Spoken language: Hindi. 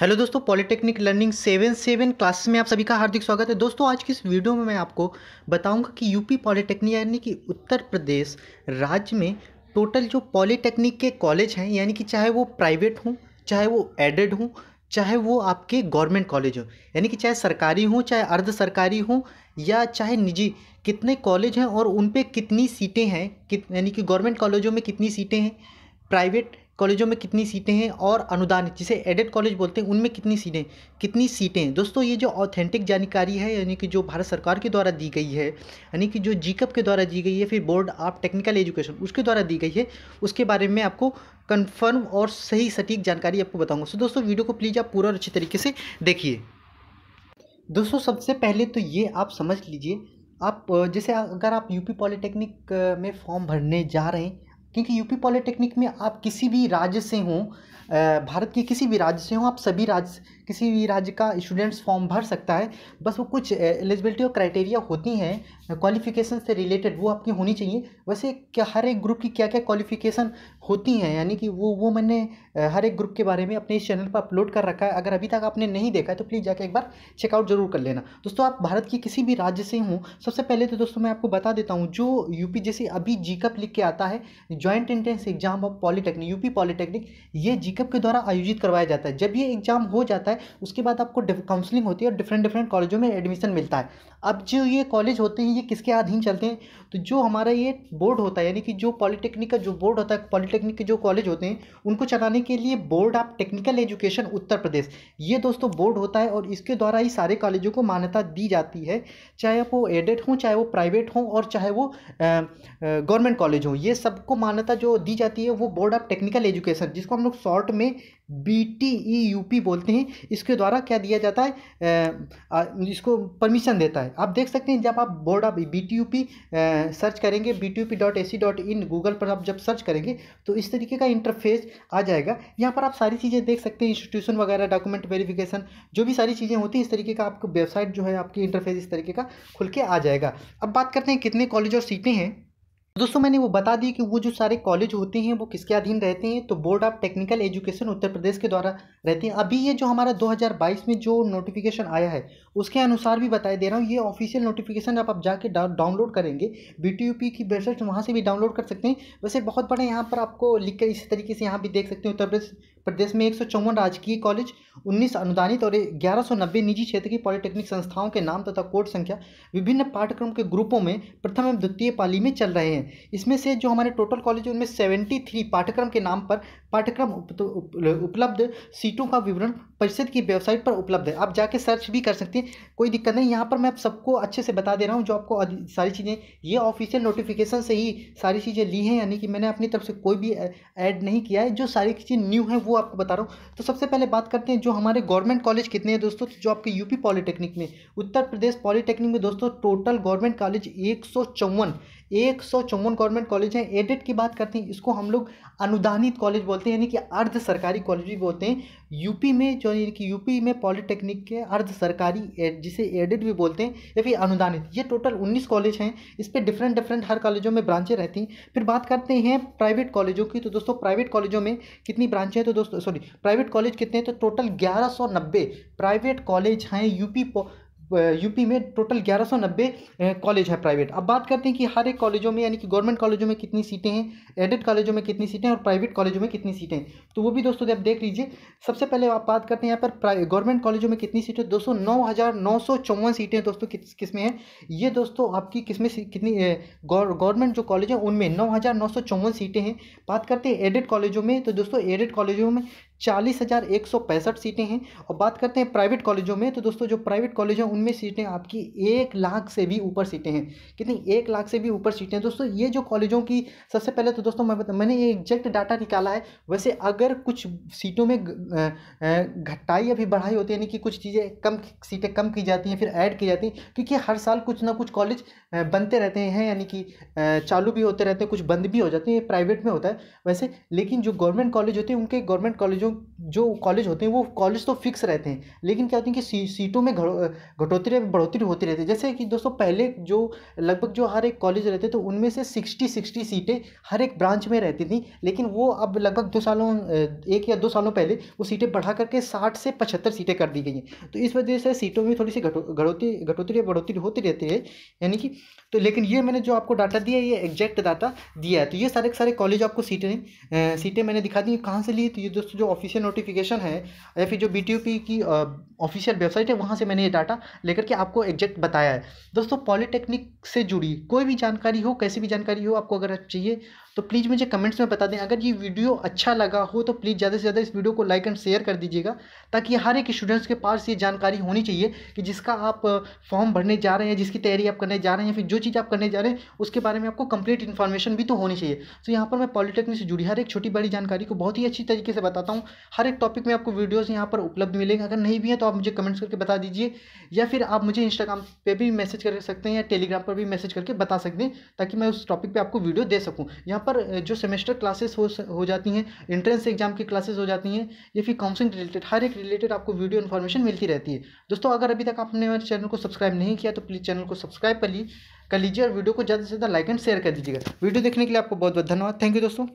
हेलो दोस्तों polytechnic learning seven seven class में आप सभी का हार्दिक स्वागत है दोस्तों आज की इस वीडियो में मैं आपको बताऊंगा कि यूपी पॉलिटेक्निक यानी कि उत्तर प्रदेश राज्य में टोटल जो पॉलिटेक्निक के कॉलेज हैं यानी कि चाहे वो प्राइवेट हों चाहे वो एडेड हों चाहे वो आपके गवर्नमेंट कॉलेज हों यानी कि चाहे सरकारी हों चाहे अर्ध सरकारी हों या चाहे निजी कितने कॉलेज हैं और उन पर कितनी सीटें हैं कि यानी कि गवर्नमेंट कॉलेजों में कितनी सीटें हैं प्राइवेट कॉलेजों में कितनी सीटें हैं और अनुदानित जिसे एडेड कॉलेज बोलते हैं उनमें कितनी सीटें कितनी सीटें दोस्तों ये जो ऑथेंटिक जानकारी है यानी कि जो भारत सरकार के द्वारा दी गई है यानी कि जो जीकप के द्वारा दी गई है फिर बोर्ड ऑफ टेक्निकल एजुकेशन उसके द्वारा दी गई है उसके बारे में आपको कन्फर्म और सही सटीक जानकारी आपको बताऊँगा सो दोस्तों वीडियो को प्लीज़ आप पूरा अच्छी तरीके से देखिए दोस्तों सबसे पहले तो ये आप समझ लीजिए आप जैसे अगर आप यूपी पॉलिटेक्निक में फॉर्म भरने जा रहे हैं क्योंकि यूपी पॉलिटेक्निक में आप किसी भी राज्य से हों भारत के किसी भी राज्य से हों आप सभी राज्य किसी भी राज्य का स्टूडेंट्स फॉर्म भर सकता है बस वो कुछ एलिजिबिलिटी और क्राइटेरिया होती हैं क्वालिफिकेशन से रिलेटेड वो आपकी होनी चाहिए वैसे क्या हर एक ग्रुप की क्या क्या क्वालिफिकेशन होती हैं यानी कि वो वो मैंने हर एक ग्रुप के बारे में अपने इस चैनल पर अपलोड कर रखा है अगर अभी तक आपने नहीं देखा है तो प्लीज़ जाकर एक बार चेकआउट जरूर कर लेना दोस्तों आप भारत के किसी भी राज्य से हों सबसे पहले तो दोस्तों मैं आपको बता देता हूँ जो यूपी जैसे अभी जी लिख के आता है joint entrance exam of polytechnic UP polytechnic ये जीकप e के द्वारा आयोजित करवाया जाता है जब ये एग्जाम हो जाता है उसके बाद आपको काउंसलिंग होती है और डिफरेंट डिफरेंट कॉलेजों में एडमिशन मिलता है अब जो ये कॉलेज होते हैं ये किसके अधीन चलते हैं तो जो हमारा ये बोर्ड होता है यानी कि जो पॉलीटेक्निक का जो बोर्ड होता है पॉलीटेक्निक के जो कॉलेज होते हैं उनको चलाने के लिए board of technical education Uttar Pradesh ये दोस्तों बोर्ड होता है और इसके द्वारा ही सारे कॉलेजों को मान्यता दी जाती है चाहे वो एडेड हों चाहे वो प्राइवेट हों और चाहे वो गवर्नमेंट कॉलेज हों ये सबको मान्यता जो दी जाती है वो बोर्ड ऑफ टेक्निकल एजुकेशन जिसको हम लोग शॉर्ट में B T E U P बोलते हैं इसके द्वारा क्या दिया जाता है इसको परमिशन देता है आप देख सकते हैं जब आप board of B T U P search करेंगे B T U P dot A C dot in Google पर आप जब सर्च करेंगे तो इस तरीके का इंटरफेस आ जाएगा यहाँ पर आप सारी चीज़ें देख सकते हैं इंस्टीट्यूशन वगैरह डॉक्यूमेंट वेरिफिकेशन जो भी सारी चीज़ें होती हैं इस तरीके का आपको वेबसाइट जो है आपकी इंटरफेस इस तरीके का खुल के आ जाएगा अब बात करते हैं कितने कॉलेज और सीटें हैं दोस्तों मैंने वो बता दी कि वो जो सारे कॉलेज होते हैं वो किसके अधीन रहते हैं तो board of technical education Uttar Pradesh के द्वारा रहते हैं अभी ये जो हमारा 2022 में जो नोटिफिकेशन आया है उसके अनुसार भी बताए दे रहा हूँ ये ऑफिशियल नोटिफिकेशन आप आप जाके डाउनलोड करेंगे बी की वेबसाइट वहाँ से भी डाउनलोड कर सकते हैं वैसे बहुत बड़े यहाँ पर आपको लिख कर इसी तरीके से यहाँ भी देख सकते हैं उत्तर प्रदेश प्रदेश में एक राजकीय कॉलेज 19 अनुदानित और 1190 निजी क्षेत्र की पॉलिटेक्निक संस्थाओं के नाम तथा कोड संख्या विभिन्न पाठ्यक्रम के ग्रुपों में प्रथम एवं द्वितीय पाली में चल रहे हैं इसमें से जो हमारे टोटल कॉलेज उनमें सेवेंटी पाठ्यक्रम के नाम पर पाठ्यक्रम उपलब्ध सीटों का विवरण परिषद की वेबसाइट पर उपलब्ध है आप जाके सर्च भी कर सकते हैं कोई दिक्कत नहीं यहाँ पर मैं सबको अच्छे से बता दे रहा हूँ जो आपको सारी चीज़ें ये ऑफिशियल नोटिफिकेशन से ही सारी चीज़ें ली हैं यानी कि मैंने अपनी तरफ से कोई भी ऐड नहीं किया है जो सारी चीज़ें न्यू है वो आपको बता रहा हूँ तो सबसे पहले बात करते हैं जो हमारे गवर्नमेंट कॉलेज कितने हैं दोस्तों जो आपके यूपी पॉलीटेक्निक में उत्तर प्रदेश पॉलीटेक्निक में दोस्तों टोटल गवर्नमेंट कॉलेज एक एक सौ चौवन गवर्नमेंट कॉलेज हैं एडेड की बात करते हैं इसको हम लोग अनुदानित कॉलेज बोलते हैं यानी कि अर्ध सरकारी कॉलेज भी बोलते हैं यूपी में जो यानी कि यूपी में पॉलिटेक्निक के अर्ध सरकारी जिसे एडेड भी बोलते हैं या फिर अनुदानित ये टोटल उन्नीस कॉलेज हैं इस पर डिफरेंट डिफरेंट हर कॉलेजों में ब्रांचें रहती हैं फिर बात करते हैं प्राइवेट कॉलेजों की तो दोस्तों प्राइवेट कॉलेजों में कितनी ब्रांचें हैं तो दोस्तों सॉरी प्राइवेट कॉलेज कितने हैं तो टोटल ग्यारह प्राइवेट कॉलेज हैं यूपी यूपी में टोटल 1190 कॉलेज है प्राइवेट अब बात करते हैं कि हर एक कॉलेजों में यानी कि गवर्नमेंट कॉलेजों में कितनी सीटें हैं एडेड कॉलेजों में कितनी सीटें और प्राइवेट कॉलेजों में कितनी सीटें हैं तो वो भी दोस्तों आप देख लीजिए सबसे पहले आप बात करते हैं यहाँ पर गवर्नमेंट कॉलेजों में कितनी सीटें दोस्तों नौ सीटें दोस्तों किस किस में है ये दोस्तों आपकी किस में कितनी गवर्नमेंट जो कॉलेज है उनमें नौ सीटें हैं बात करते हैं एडेड कॉलेजों में तो दोस्तों एडेड कॉलेजों में चालीस हज़ार एक सौ पैंसठ सीटें हैं और बात करते हैं प्राइवेट कॉलेजों में तो दोस्तों जो प्राइवेट कॉलेज हैं उनमें सीटें आपकी एक लाख से भी ऊपर सीटें हैं कितनी एक लाख से भी ऊपर सीटें हैं दोस्तों ये जो कॉलेजों की सबसे पहले तो दोस्तों मैं बता मैंने ये एग्जैक्ट डाटा निकाला है वैसे अगर कुछ सीटों में घटाई या फिर बढ़ाई होती है यानी कि कुछ चीज़ें कम सीटें कम की जाती हैं फिर ऐड की जाती हैं क्योंकि हर साल कुछ ना कुछ कॉलेज बनते रहते हैं यानी कि चालू भी होते रहते हैं कुछ बंद भी हो जाते हैं ये प्राइवेट में होता है वैसे लेकिन जो गवर्नमेंट कॉलेज होते हैं उनके गवर्नमेंट कॉलेजों जो कॉलेज होते हैं वो कॉलेज तो फिक्स रहते हैं लेकिन क्या होती है कि सी, सीटों में घटोतरी बढ़ोतरी होती रहती है जैसे कि दोस्तों पहले जो लगभग जो हर एक कॉलेज रहते थे तो उनमें से सिक्सटी सिक्सटी सीटें हर एक ब्रांच में रहती थी लेकिन वो अब लगभग दो सालों एक या दो सालों पहले वो सीटें बढ़ा करके साठ से पचहत्तर सीटें कर दी गई हैं तो इस वजह से सीटों में थोड़ी सी घटोतरी घटोतरी बढ़ोतरी होती रहती है यानी कि तो लेकिन ये मैंने जो आपको डाटा दिया है ये एग्जैक्ट डाटा दिया है तो ये सारे के सारे कॉलेज आपको सीटें सीटें मैंने दिखा दी कहाँ से ली तो ये दोस्तों जो ऑफिशियल नोटिफिकेशन है या फिर जो बी की ऑफिशियल वेबसाइट है वहाँ से मैंने ये डाटा लेकर के आपको एग्जैक्ट बताया है दोस्तों पॉलीटेक्निक से जुड़ी कोई भी जानकारी हो कैसी भी जानकारी हो आपको अगर चाहिए तो प्लीज़ मुझे कमेंट्स में बता दें अगर ये वीडियो अच्छा लगा हो तो प्लीज़ ज़्यादा से ज़्यादा इस वीडियो को लाइक एंड शेयर कर दीजिएगा ताकि हर एक स्टूडेंट्स के पास ये जानकारी होनी चाहिए कि जिसका आप फॉर्म भरने जा रहे हैं जिसकी तैयारी आप करने जा रहे हैं फिर जो चीज़ आप करने जा रहे हैं उसके बारे में आपको कंप्लीट इन्फॉर्मेशन भी तो होनी चाहिए तो यहाँ पर मैं पॉलिटेक्निक से जुड़ी हर एक छोटी बड़ी जानकारी को बहुत ही अच्छी तरीके से बताता हूँ हर एक टॉपिक में आपको वीडियोज़ यहाँ पर उपलब्ध मिलेंगे अगर नहीं भी है तो आप मुझे कमेंट्स करके बता दीजिए या फिर आप मुझे इंस्टाग्राम पर भी मैसेज कर सकते हैं या टेलीग्राम पर भी मैसेज करके बता सकते हैं ताकि मैं उस टॉपिक पर आपको वीडियो दे सकूँ यहाँ पर पर जो सेमेस्टर क्लासेस हो हो जाती हैं इंट्रेंस एग्जाम की क्लासेस हो जाती हैं या फिर काउंसिलिंग रिलेटेड हर एक रिलेटेड आपको वीडियो इन्फॉर्मेशन मिलती रहती है दोस्तों अगर अभी तक आपने हमारे चैनल को सब्सक्राइब नहीं किया तो प्लीज़ चैनल को सब्सक्राइब कर कर लीजिए और वीडियो को ज़्यादा से ज़्यादा लाइक एंड शेयर कर दीजिएगा वीडियो देखने के लिए आपको बहुत बहुत धन्यवाद थैंक यू दोस्तों